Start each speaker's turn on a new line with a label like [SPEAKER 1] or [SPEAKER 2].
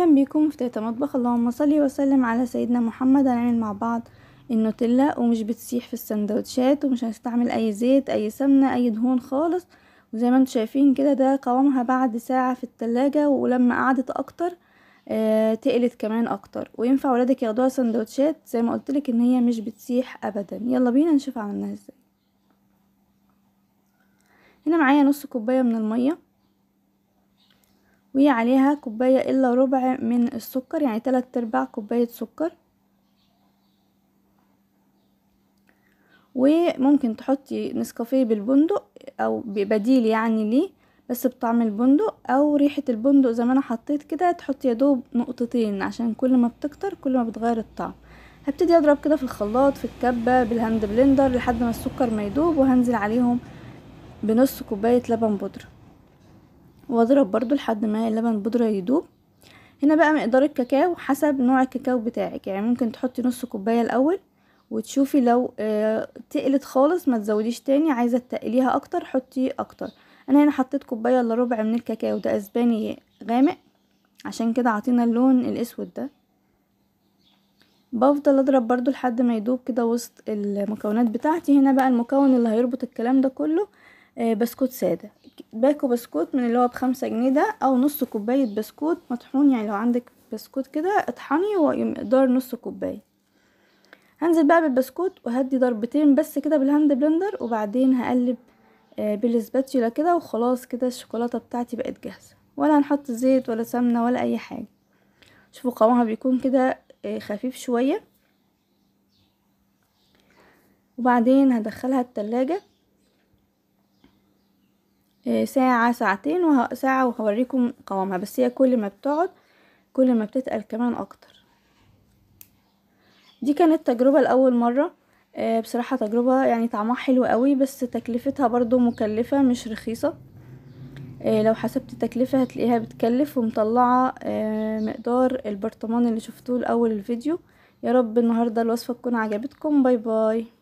[SPEAKER 1] اهلا بيكم في تيتا مطبخ اللهم صلي وسلم على سيدنا محمد هنعمل مع بعض النوتيلا ومش بتسيح في السندوتشات ومش هنستعمل اي زيت اي سمنه اي دهون خالص وزي ما انتم شايفين كده ده قوامها بعد ساعه في التلاجة ولما قعدت اكتر آه تقلت كمان اكتر وينفع ولادك ياخدوها سندوتشات زي ما لك ان هي مش بتسيح ابدا يلا بينا نشوف عملناها ازاي هنا معايا نص كوبايه من الميه وعليها كوباية إلا ربع من السكر يعني تلات أرباع كوباية سكر وممكن تحطي نسكافيه بالبندق أو بديل يعني ليه بس بطعم البندق أو ريحة البندق زي ما أنا حطيت كده تحطي يدوب نقطتين عشان كل ما بتكتر كل ما بتغير الطعم هبتدي أضرب كده في الخلاط في الكبة بالهاند بلندر لحد ما السكر ما يدوب وهنزل عليهم بنص كوباية لبن بودرة واضرب برضو لحد ما اللبن بودرة يدوب هنا بقى مقدار الكاكاو حسب نوع الكاكاو بتاعك يعني ممكن تحطي نص كوباية الاول وتشوفي لو آه، تقلت خالص ما تزوديش تاني عايزة تقليها اكتر حطي اكتر انا هنا حطيت كوباية الا ربع من الكاكاو ده اسباني غامق عشان كده عطينا اللون الاسود ده بفضل اضرب برضو لحد ما يدوب كده وسط المكونات بتاعتي هنا بقى المكون اللي هيربط الكلام ده كله آه، بسكوت سادة باكو بسكوت من اللي هو بخمسة جنيه ده او نص كوباية بسكوت مطحون يعني لو عندك بسكوت كده اطحني ومقدار نص كوباية هنزل بقى بالبسكوت وهدي ضربتين بس كده بالهاند بلندر وبعدين هقلب آه، بالسباتشولا كده وخلاص كده الشوكولاتة بتاعتي بقت جاهزة ولا هنحط زيت ولا سمنة ولا اي حاجة شوفوا قوامها بيكون كده آه، خفيف شوية وبعدين هدخلها التلاجة ساعة ساعتين وه... ساعة وهوريكم قوامها بس هي كل ما بتقعد كل ما بتتقل كمان اكتر دي كانت تجربة لأول مرة آه، بصراحة تجربة يعني طعمها حلو قوي بس تكلفتها برضو مكلفة مش رخيصة آه، لو حسبت التكلفة هتلاقيها بتكلف ومطلعة آه، مقدار البرطمان اللي شفتوه لأول الفيديو يا رب النهاردة الوصفة تكون عجبتكم باي باي